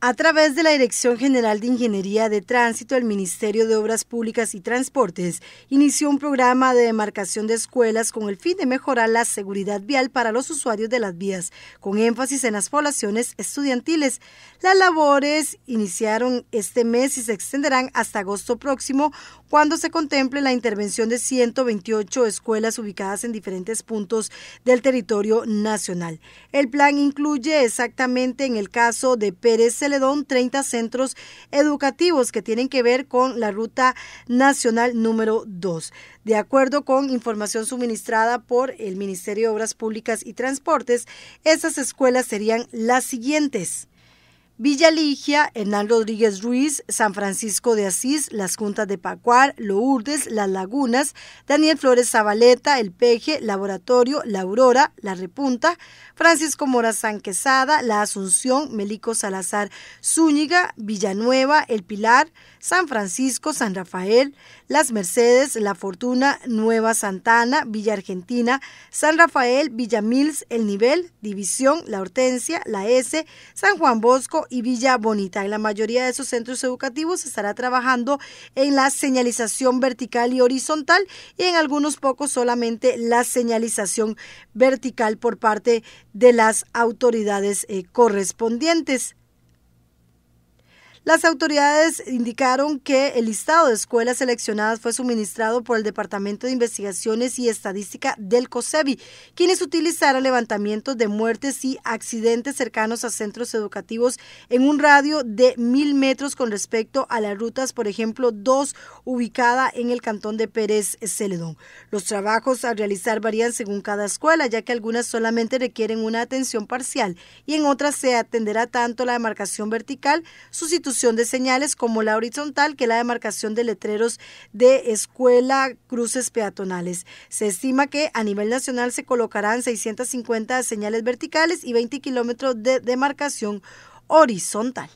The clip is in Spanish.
A través de la Dirección General de Ingeniería de Tránsito, el Ministerio de Obras Públicas y Transportes inició un programa de demarcación de escuelas con el fin de mejorar la seguridad vial para los usuarios de las vías, con énfasis en las poblaciones estudiantiles. Las labores iniciaron este mes y se extenderán hasta agosto próximo, cuando se contemple la intervención de 128 escuelas ubicadas en diferentes puntos del territorio nacional. El plan incluye exactamente en el caso de Pérez Celedón 30 centros educativos que tienen que ver con la ruta nacional número 2. De acuerdo con información suministrada por el Ministerio de Obras Públicas y Transportes, esas escuelas serían las siguientes. Villa Ligia, Hernán Rodríguez Ruiz, San Francisco de Asís, Las Juntas de Pacuar, Lourdes, Las Lagunas, Daniel Flores Zabaleta, El Peje, Laboratorio, La Aurora, La Repunta, Francisco Mora San Quesada, La Asunción, Melico Salazar Zúñiga, Villanueva, El Pilar, San Francisco, San Rafael, Las Mercedes, La Fortuna, Nueva Santana, Villa Argentina, San Rafael, Villa Mills, El Nivel, División, La Hortensia, La S, San Juan Bosco, y Villa Bonita. En la mayoría de esos centros educativos estará trabajando en la señalización vertical y horizontal y en algunos pocos solamente la señalización vertical por parte de las autoridades eh, correspondientes. Las autoridades indicaron que el listado de escuelas seleccionadas fue suministrado por el Departamento de Investigaciones y Estadística del COSEBI, quienes utilizaron levantamientos de muertes y accidentes cercanos a centros educativos en un radio de mil metros con respecto a las rutas, por ejemplo, dos ubicada en el cantón de Pérez Celedón. Los trabajos a realizar varían según cada escuela, ya que algunas solamente requieren una atención parcial y en otras se atenderá tanto la demarcación vertical, sustitución de señales como la horizontal, que la demarcación de letreros de escuela, cruces peatonales. Se estima que a nivel nacional se colocarán 650 señales verticales y 20 kilómetros de demarcación horizontal.